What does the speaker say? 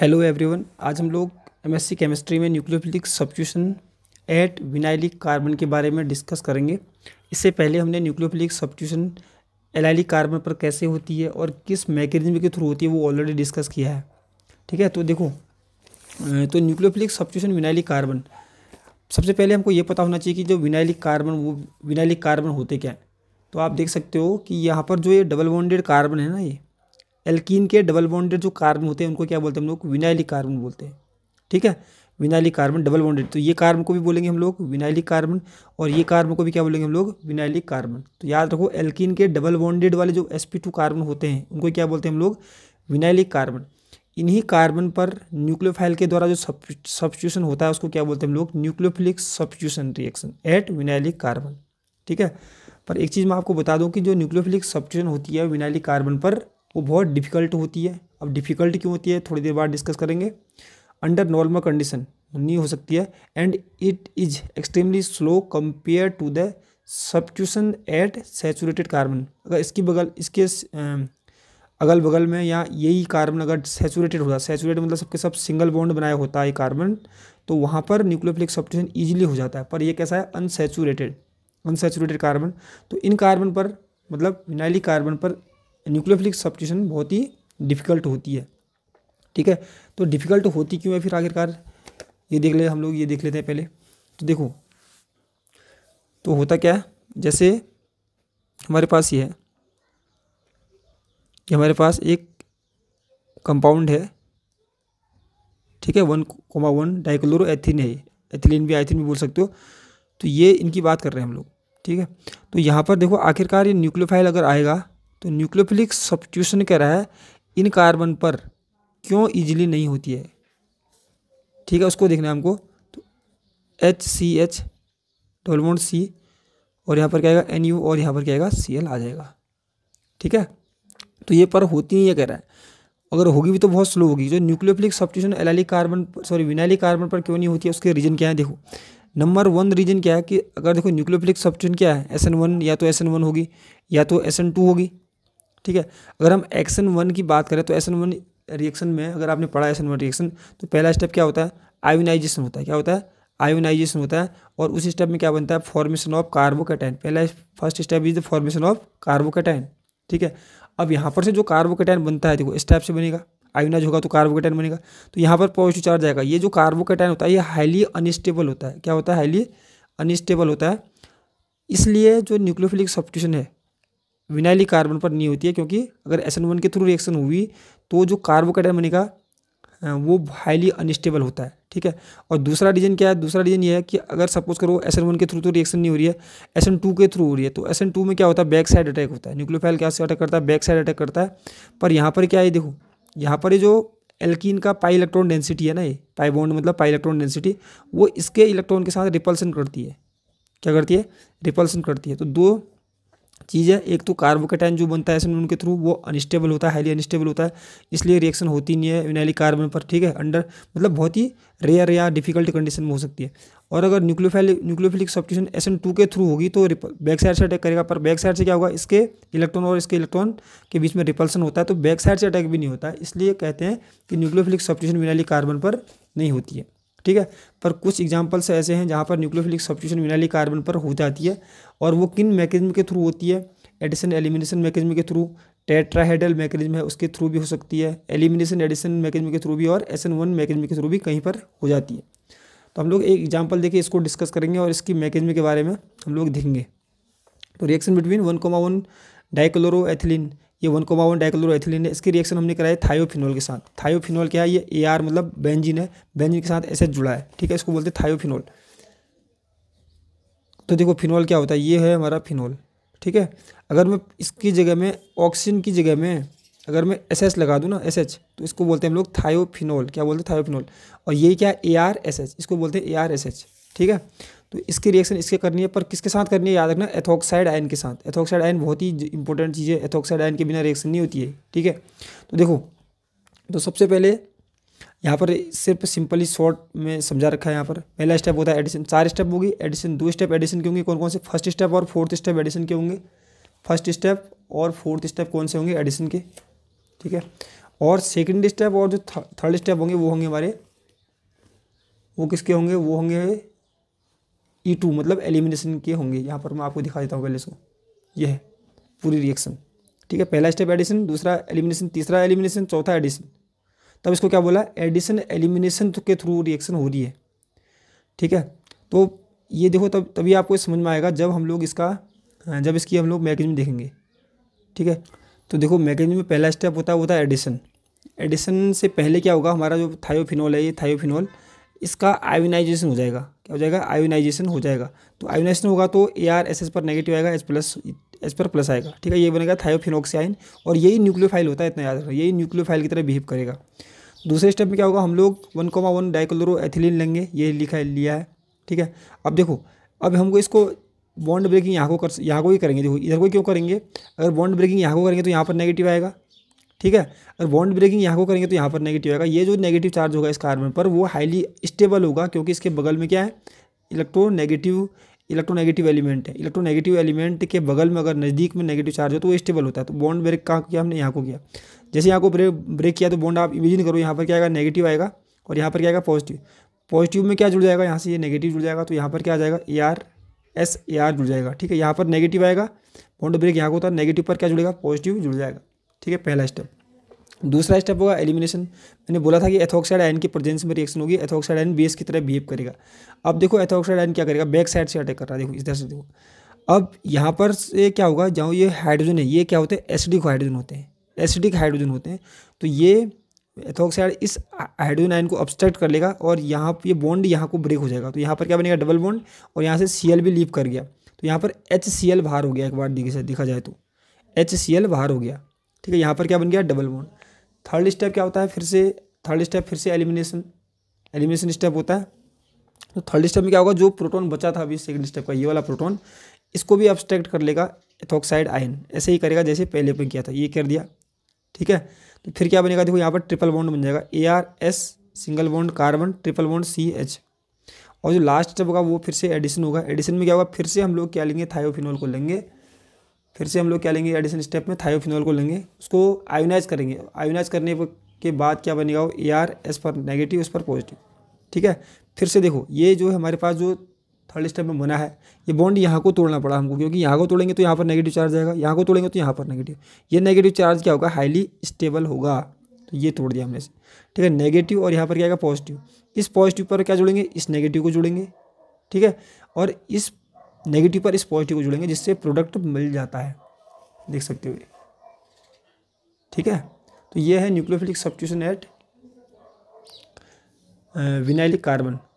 hello everyone आज हम लोग एमएससी केमिस्ट्री में nucleophilic substitution at vinylic carbon के बारे में डिस्कस करेंगे इससे पहले हमने न्यूक्लियोफिलिक सब्स्टिट्यूशन एलाइलिक कार्बन पर कैसे होती है और किस मैकेनिज्म के थ्रू होती है वो ऑलरेडी डिस्कस किया है ठीक है तो देखो तो न्यूक्लियोफिलिक सब्स्टिट्यूशन विनाइलिक कार्बन सबसे पहले हमको ये पता होना चाहिए कि जो विनाइलिक कार्बन वो विनाइलिक कार्बन होते क्या है तो आप देख सकते हो कि यहाँ पर जो ये डबल बॉन्डेड कार्बन है ना ये एल्किन के डबल बॉन्डेड जो कार्बन होते हैं उनको क्या बोलते हैं हम लोग विनाइली कार्बन बोलते हैं ठीक है विनाइली कार्बन डबल बॉन्डेड तो ये कार्बन को भी बोलेंगे हम लोग विनाइली कार्बन और ये कार्बन को भी क्या बोलेंगे हम लोग विनाइली कार्बन तो याद रखो एल्कीन के डबल बॉन्डेड वाले जो एस कार्बन होते हैं उनको क्या बोलते हैं हम लोग विनाइली कार्बन इन्हीं कार्बन पर न्यूक्लियोफाइल के द्वारा जो सब्सटीट्यूशन होता है उसको क्या बोलते हैं हम लोग nucleophilic substitution reaction at vinylic carbon ठीक है पर एक चीज़ मैं आपको बता दूं कि जो न्यूक्लियोफिलिक सब्सटीट्यूशन होती है विनाइलिक कार्बन पर वो बहुत डिफ़िकल्ट होती है अब डिफ़िकल्ट क्यों होती है थोड़ी देर बाद डिस्कस करेंगे अंडर नॉर्मल कंडीशन नहीं हो सकती है and it is extremely slow compare to the substitution at saturated carbon अगर इसकी बगल इसके अगल बगल में या यही कार्बन अगर सेचूरेटेड होता सेचूरेट मतलब सबके सब सिंगल बॉन्ड बनाया होता है कार्बन तो वहाँ पर न्यूक्लियोफिलिक सब्ट्यूशन ईजिली हो जाता है पर यह कैसा है अनसेचूरेटेड अनसेचूरेटेड कार्बन तो इन कार्बन पर मतलब विनाइली कार्बन पर न्यूक्लियोफिलिक सब्सटीट्यूशन बहुत ही डिफ़िकल्ट होती है ठीक है तो डिफ़िकल्ट होती क्यों है फिर आखिरकार ये देख ले हम लोग ये देख लेते हैं पहले तो देखो तो होता क्या है जैसे हमारे पास ये है कि हमारे पास एक कंपाउंड है ठीक है one comma one dichloro ethene है एथिलीन भी आइथिन भी बोल सकते हो तो ये इनकी बात कर रहे हैं हम लोग ठीक है तो यहाँ पर देखो आखिरकार ये न्यूक्लियोफाइल अगर आएगा तो न्यूक्लियोफिलिक सब्सटीट्यूशन कह रहा है इन कार्बन पर क्यों इजीली नहीं होती है ठीक है उसको देखना है हमको तो H C H double bond C और यहाँ पर क्या आएगा एन यू और यहाँ पर क्या आएगा सी एल आ जाएगा ठीक है तो ये पर होती नहीं है कह रहा है अगर होगी भी तो बहुत स्लो होगी जो nucleophilic substitution allylic carbon sorry vinylic carbon पर क्यों नहीं होती है उसके रीजन क्या है देखो नंबर वन रीजन क्या है कि अगर देखो न्यूक्लियोफिलिक सब्सटीट्यूशन क्या है एस एन वन या तो एस एन वन होगी या तो एस एन टू होगी ठीक है अगर हम एक्शन वन की बात करें तो एक्शन वन रिएक्शन में अगर आपने पढ़ा एक्शन वन रिएक्शन तो पहला स्टेप क्या होता है आयोनाइजेशन होता है क्या होता है आयोनाइजेशन होता है और उस स्टेप में क्या बनता है फॉर्मेशन ऑफ कार्बोकेटाइन पहला first step is the formation of carbocation ठीक है अब यहाँ पर से जो कार्बोकेटाइन बनता है देखो स्टेप से बनेगा आयोनाइज होगा तो कार्बोकेटाइन बनेगा तो यहाँ पर पॉजिटिव चार्ज आएगा ये जो कार्बोकेटाइन होता है ये हाईली अनस्टेबल होता है क्या होता है हाईली अनस्टेबल होता है इसलिए जो न्यूक्लियोफिलिक सब्सटीट्यूशन है विनाइली कार्बन पर नहीं होती है क्योंकि अगर एस के थ्रू रिएक्शन हुई तो जो कार्बोकैटायन बनेगा वो हाईली अनस्टेबल होता है ठीक है और दूसरा रीज़न क्या है दूसरा रीज़न ये है कि अगर सपोज करो एस के थ्रू तो रिएक्शन नहीं हो रही है एस के थ्रू हो रही है तो एस में क्या होता है बैक साइड अटैक होता है न्यूक्लियोफाइल क्या से अटैक करता है बैक साइड अटैक करता है पर यहाँ पर क्या है देखो यहाँ पर जो एल्कीन का पाई इलेक्ट्रॉन डेंसिटी है ना ये पाई बॉन्ड मतलब पाई इलेक्ट्रॉन डेंसिटी वो इसके इलेक्ट्रॉन के साथ रिपल्सन करती है क्या करती है रिपल्सन करती है तो दो चीज़ है एक तो कार्बोकेटाइन जो बनता है इसमें उनके थ्रू वो अनस्टेबल होता है हाईली अनस्टेबल होता है इसलिए रिएक्शन होती नहीं है विनाइली कार्बन पर ठीक है अंडर मतलब बहुत ही रेयर या डिफिकल्ट कंडीशन में हो सकती है और अगर nucleophilic nucleophilic substitution S N two के थ्रू होगी तो बैक साइड से अटैक करेगा पर बैक साइड से क्या होगा इसके इलेक्ट्रॉन और इसके इलेक्ट्रॉन के बीच में रिपल्सन होता है तो बैक साइड से अटैक भी नहीं होता इसलिए कहते हैं कि न्यूक्लियोफिलिक सब्सिट्यूशन विनाइली कार्बन पर नहीं होती है ठीक है पर कुछ एग्जाम्पल्स ऐसे हैं जहाँ पर न्यूक्लियोफिलिक सब्सिट्यूशन विनाली कार्बन पर हो जाती है और वो किन मैकेनिज्म के थ्रू होती है एडिशन एलिमिनेशन मैकेनिज्म के थ्रू टेट्राहेडल मैकेनिज्म है उसके थ्रू भी हो सकती है एलिमिनेशन एडिशन मैकेनिज्म के थ्रू भी और एस एन वन मैकेनिज्म के थ्रू भी कहीं पर हो जाती है तो हम लोग एक एग्जाम्पल देखिए इसको डिस्कस करेंगे और इसकी मैकेनिज्म के बारे में हम लोग देखेंगे तो reaction between one comma one dichloro ethylene ये वन कोमा वन डाइक्लोरोथिलीन है इसकी रिएक्शन हमने कराई थायोफिनोल के साथ थायोफिनोल क्या है ये ए आर मतलब बेंजिन है बेंजिन के साथ एस जुड़ा है ठीक है इसको बोलते हैं थायोफिनोल तो देखो फिनोल क्या होता है ये है हमारा फिनोल ठीक है अगर मैं इसकी जगह में ऑक्सीजन की जगह में अगर मैं एस एच लगा दूँ ना एस एच तो इसको बोलते हैं हम लोग थायोफिनोल क्या बोलते हैं थायोफिनोल और ये क्या ए आर एस एच इसको बोलते हैं ए आर एस एच ठीक है तो इसकी रिएक्शन इसके करनी है पर किसके साथ करनी है याद रखना एथोक्साइड आयन के साथ एथोक्साइड आयन बहुत ही इंपॉर्टेंट चीज़ है एथोक्साइड आयन के बिना रिएक्शन नहीं होती है ठीक है तो देखो तो सबसे पहले यहाँ पर सिर्फ सिंपली शॉर्ट में समझा रखा है यहाँ पर पहला स्टेप होता है एडिशन चार स्टेप होगी एडिशन दो स्टेप एडिशन के होंगे कौन कौन से फर्स्ट स्टेप और फोर्थ स्टेप एडिशन के होंगे फर्स्ट स्टेप और फोर्थ स्टेप कौन से होंगे एडिशन के ठीक है और सेकेंड स्टेप और जो थर्ड स्टेप होंगे वो होंगे हमारे वो किसके होंगे वो होंगे ई e टू मतलब एलिमिनेशन के होंगे यहाँ पर मैं आपको दिखा देता हूँ पहले इसको ये है पूरी रिएक्शन ठीक है पहला स्टेप एडिशन दूसरा एलिमिनेशन तीसरा एलिमिनेशन चौथा एडिशन तब इसको क्या बोला एडिशन एलिमिनेशन तो के थ्रू रिएक्शन हो रही है ठीक है तो ये देखो तब तभी आपको समझ में आएगा जब हम लोग इसका हाँ, जब इसकी हम लोग मैगजीन देखेंगे ठीक है तो देखो मैगजीन में पहला स्टेप होता है वो था एडिशन एडिशन से पहले क्या होगा हमारा जो थायोफिनोल है ये थायोफिनोल इसका आयोनाइजेशन हो जाएगा क्या हो जाएगा आयोनाइजेशन हो जाएगा तो आयोनाइजेशन होगा तो ए आर एस एस पर नेगेटिव आएगा एस प्लस एस पर प्लस आएगा ठीक है ये बनेगा थायोफिनोक्साइन और यही न्यूक्लियोफाइल होता है इतना याद रखना यही न्यूक्लियोफाइल की तरह बिहेव करेगा दूसरे स्टेप में क्या होगा हम लोग one comma one dichloro ethylene लेंगे ये लिखा है लिया है ठीक है अब देखो अब हमको इसको बॉन्ड ब्रेकिंग यहाँ को कर यहाँ को ही करेंगे देखो इधर को क्यों करेंगे अगर बॉन्ड ब्रेकिंग यहाँ को करेंगे तो यहाँ पर नेगेटिव आएगा ठीक है अगर बॉन्ड ब्रेकिंग यहाँ को करेंगे तो यहाँ पर नेगेटिव आएगा ये जो नेगेटिव चार्ज होगा इस कार्बन पर वो हाईली स्टेबल होगा क्योंकि इसके बगल में क्या है electro negative electro negative element है इलेक्ट्रो नेगेटिव एलिमेंट के बगल में अगर नज़दीक में नेगेटिव चार्ज हो तो वो स्टेबल होता है तो बॉन्ड ब्रेक कहाँ किया हमने यहाँ को किया जैसे यहाँ को ब्रेक ब्रेक किया तो बॉन्ड आप इमेजिन करो यहाँ पर क्या आएगा नेगेटिव आएगा और यहाँ पर क्या आएगा पॉजिटिव पॉजिटिव में क्या जुड़ जाएगा यहाँ से ये नेगेटिव जुड़ जाएगा तो यहाँ पर क्या आ जाएगा A R S A R जुड़ जाएगा ठीक है यहाँ पर नेगेटिव आएगा बॉन्ड ब्रेक यहाँ को होता है नेगेटिव पर क्या जुड़ेगा पॉजिटिव जुड़ जाएगा ठीक है पहला स्टेप दूसरा स्टेप होगा एलिमिनेशन मैंने बोला था कि एथोक्साइड आयन की प्रेजेंस में रिएक्शन होगी एथोक्साइड आयन बेस की तरह बिहेव करेगा अब देखो एथोक्साइड आयन क्या करेगा बैक साइड से अटैक कर रहा है देखो इधर से देखो अब यहाँ पर से क्या होगा जहाँ ये हाइड्रोजन है ये क्या होते हैं एसिडिक हाइड्रोजन होते हैं एसिडिक हाइड्रोजन होते हैं तो ये एथोक्साइड इस हाइड्रोजन आयन को अब्सट्रैक्ट कर लेगा और यहाँ ये बॉन्ड यहाँ को ब्रेक हो जाएगा तो यहाँ पर क्या बनेगा डबल बॉन्ड और यहाँ से सी भी लीव कर गया तो यहाँ पर एच बाहर हो गया एक बार दिखा जाए तो एच बाहर हो गया ठीक है यहाँ पर क्या बन गया डबल बॉन्ड थर्ड स्टेप क्या होता है फिर से थर्ड स्टेप फिर से एलिमिनेशन एलिमिनेशन स्टेप होता है तो थर्ड स्टेप में क्या होगा जो प्रोटॉन बचा था अभी सेकंड स्टेप का ये वाला प्रोटॉन इसको भी अब्सट्रैक्ट कर लेगा एथोक्साइड आयन ऐसे ही करेगा जैसे पहले पे किया था ये कर दिया ठीक है तो फिर क्या बनेगा देखो यहाँ पर ट्रिपल बॉन्ड बन जाएगा A R S single bond carbon triple bond C H और जो लास्ट स्टेप होगा वो फिर से एडिशन होगा एडिशन में क्या होगा फिर से हम लोग क्या लेंगे थायोफिनॉल को लेंगे फिर से हम लोग क्या लेंगे एडिशन स्टेप में थायोफिनॉल को लेंगे उसको आयोनाइज करेंगे आयोनाइज करने के बाद क्या बनेगा वो ए आर एस पर नेगेटिव उस पर पॉजिटिव ठीक है फिर से देखो ये जो हमारे पास जो थर्ड स्टेप में बना है ये बॉन्ड यहाँ को तोड़ना पड़ा हमको क्योंकि यहाँ को तोड़ेंगे तो यहाँ पर नेगेटिव चार्ज आएगा यहाँ को तोड़ेंगे तो यहाँ पर नेगेटिव ये नेगेटिव चार्ज क्या होगा हाईली स्टेबल होगा तो ये तोड़ दिया हमने से ठीक है नेगेटिव और यहाँ पर क्या आएगा पॉजिटिव इस पॉजिटिव पर क्या जुड़ेंगे इस नेगेटिव को जुड़ेंगे ठीक है और इस नेगेटिव पर इस पॉजिटिव को जुड़ेंगे जिससे प्रोडक्ट मिल जाता है देख सकते हो ठीक है तो ये है nucleophilic substitution at vinylic carbon